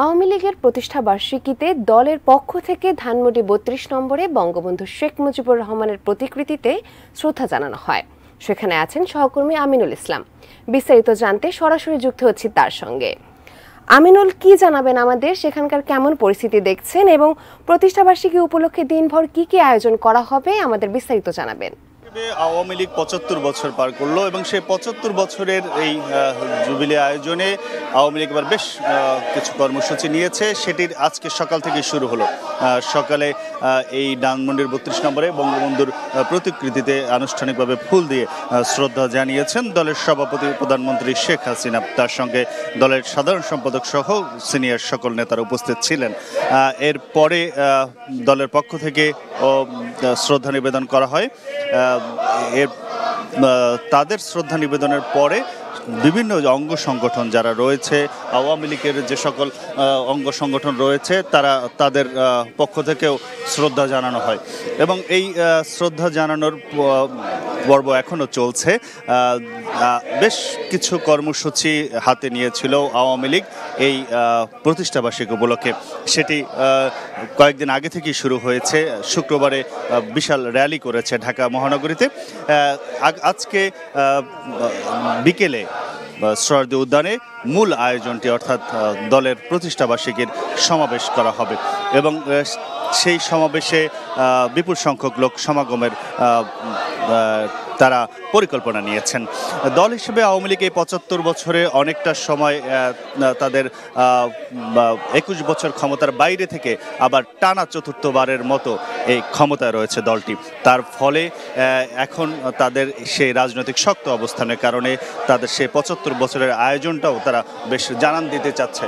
আওয়ামী লীগের প্রতিষ্ঠা বার্ষিকীতে দলের পক্ষ থেকে ধানমন্ডি বত্রিশ নম্বরে বঙ্গবন্ধু শেখ মুজিবুর রহমানের প্রতিকৃতিতে শ্রদ্ধা জানানো হয় সেখানে আছেন সহকর্মী আমিনুল ইসলাম বিস্তারিত জানতে সরাসরি যুক্ত হচ্ছি তার সঙ্গে আমিনুল কি জানাবেন আমাদের সেখানকার কেমন পরিস্থিতি দেখছেন এবং প্রতিষ্ঠাবার্ষিকী উপলক্ষে দিনভর কি কি আয়োজন করা হবে আমাদের বিস্তারিত জানাবেন আওয়ামী লীগ পঁচাত্তর বছর পার করলো এবং সেই পঁচাত্তর বছরের এই জুবিলি আয়োজনে আওয়ামী লীগ এবার বেশ কিছু কর্মসূচি নিয়েছে সেটির আজকে সকাল থেকে শুরু হলো সকালে এই ডানমন্ডির বত্রিশ নম্বরে বঙ্গবন্ধুর প্রতিকৃতিতে আনুষ্ঠানিকভাবে ফুল দিয়ে শ্রদ্ধা জানিয়েছেন দলের সভাপতি প্রধানমন্ত্রী শেখ হাসিনা তার সঙ্গে দলের সাধারণ সম্পাদক সহ সিনিয়র সকল নেতারা উপস্থিত ছিলেন এরপরে দলের পক্ষ থেকে শ্রদ্ধা নিবেদন করা হয় এর তাদের শ্রদ্ধা নিবেদনের পরে বিভিন্ন অঙ্গ সংগঠন যারা রয়েছে আওয়ামী লীগের যে সকল অঙ্গ সংগঠন রয়েছে তারা তাদের পক্ষ থেকেও শ্রদ্ধা জানানো হয় এবং এই শ্রদ্ধা জানানোর পর্ব এখনও চলছে বেশ কিছু কর্মসূচি হাতে নিয়েছিল আওয়ামী লীগ এই প্রতিষ্ঠাবার্ষিক উপলক্ষে সেটি কয়েকদিন আগে থেকেই শুরু হয়েছে শুক্রবারে বিশাল র্যালি করেছে ঢাকা মহানগরীতে আজকে বিকেলে সরার্দি উদ্যানে মূল আয়োজনটি অর্থাৎ দলের প্রতিষ্ঠাবার্ষিকীর সমাবেশ করা হবে এবং সেই সমাবেশে বিপুল সংখ্যক লোক সমাগমের তারা পরিকল্পনা নিয়েছেন দল হিসেবে আওয়ামী লীগ এই পঁচাত্তর বছরে অনেকটা সময় তাদের একুশ বছর ক্ষমতার বাইরে থেকে আবার টানা চতুর্থবারের মতো এই ক্ষমতায় রয়েছে দলটি তার ফলে এখন তাদের সেই রাজনৈতিক শক্ত অবস্থানের কারণে তাদের সেই পঁচাত্তর বছরের আয়োজনটাও তারা বেশ জানান দিতে চাচ্ছে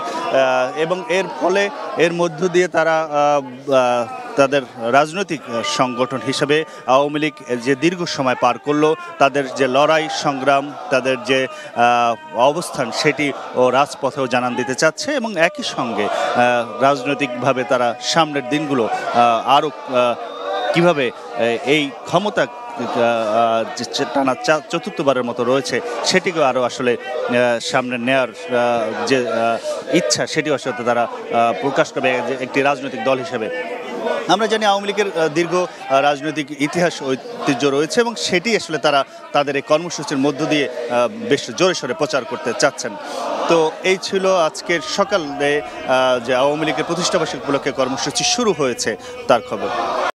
এবং এর ফলে এর মধ্য দিয়ে তারা তাদের রাজনৈতিক সংগঠন হিসেবে আওয়ামী লীগ যে দীর্ঘ সময় পার করলো তাদের যে লড়াই সংগ্রাম তাদের যে অবস্থান সেটি ও রাজপথেও জানান দিতে চাচ্ছে এবং একই সঙ্গে রাজনৈতিকভাবে তারা সামনের দিনগুলো আরও কিভাবে এই ক্ষমতা টানা চতুর্থবারের মতো রয়েছে সেটিকে আরও আসলে সামনে নেয়ার যে ইচ্ছা সেটি আসলে তারা প্রকাশ করবে একটি রাজনৈতিক দল হিসেবে আমরা জানি আওয়ামী লীগের দীর্ঘ রাজনৈতিক ইতিহাস ঐতিহ্য রয়েছে এবং সেটি আসলে তারা তাদের এই কর্মসূচির মধ্য দিয়ে বেশ জোরে সোরে প্রচার করতে চাচ্ছেন তো এই ছিল আজকের সকালে যে আওয়ামী লীগের প্রতিষ্ঠাবার্ষিক উপলক্ষে কর্মসূচি শুরু হয়েছে তার খবর